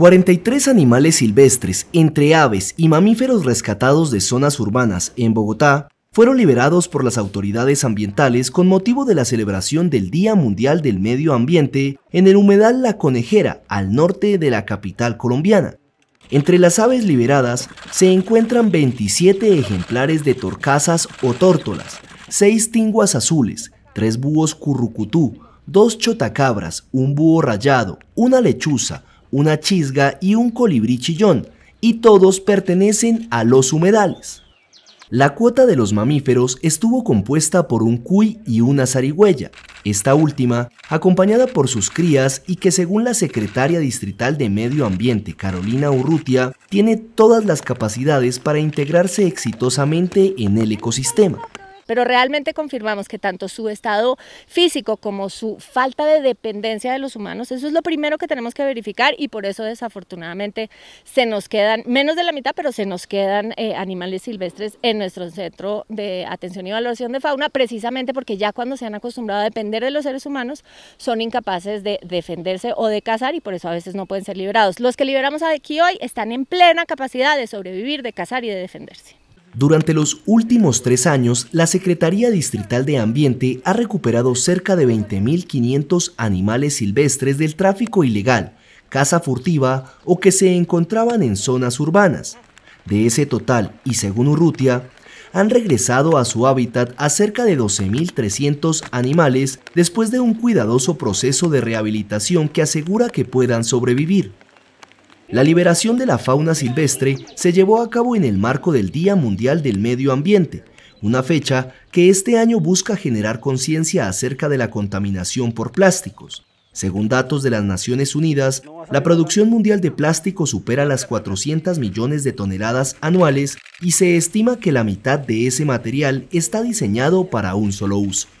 43 animales silvestres, entre aves y mamíferos rescatados de zonas urbanas en Bogotá, fueron liberados por las autoridades ambientales con motivo de la celebración del Día Mundial del Medio Ambiente en el humedal La Conejera, al norte de la capital colombiana. Entre las aves liberadas se encuentran 27 ejemplares de torcasas o tórtolas, 6 tinguas azules, 3 búhos currucutú, 2 chotacabras, un búho rayado, una lechuza, una chisga y un colibrí chillón, y todos pertenecen a los humedales. La cuota de los mamíferos estuvo compuesta por un cuy y una zarigüeya, esta última acompañada por sus crías y que según la secretaria distrital de Medio Ambiente Carolina Urrutia tiene todas las capacidades para integrarse exitosamente en el ecosistema pero realmente confirmamos que tanto su estado físico como su falta de dependencia de los humanos, eso es lo primero que tenemos que verificar y por eso desafortunadamente se nos quedan, menos de la mitad, pero se nos quedan eh, animales silvestres en nuestro centro de atención y evaluación de fauna, precisamente porque ya cuando se han acostumbrado a depender de los seres humanos, son incapaces de defenderse o de cazar y por eso a veces no pueden ser liberados. Los que liberamos aquí hoy están en plena capacidad de sobrevivir, de cazar y de defenderse. Durante los últimos tres años, la Secretaría Distrital de Ambiente ha recuperado cerca de 20.500 animales silvestres del tráfico ilegal, caza furtiva o que se encontraban en zonas urbanas. De ese total, y según Urrutia, han regresado a su hábitat a cerca de 12.300 animales después de un cuidadoso proceso de rehabilitación que asegura que puedan sobrevivir. La liberación de la fauna silvestre se llevó a cabo en el marco del Día Mundial del Medio Ambiente, una fecha que este año busca generar conciencia acerca de la contaminación por plásticos. Según datos de las Naciones Unidas, la producción mundial de plástico supera las 400 millones de toneladas anuales y se estima que la mitad de ese material está diseñado para un solo uso.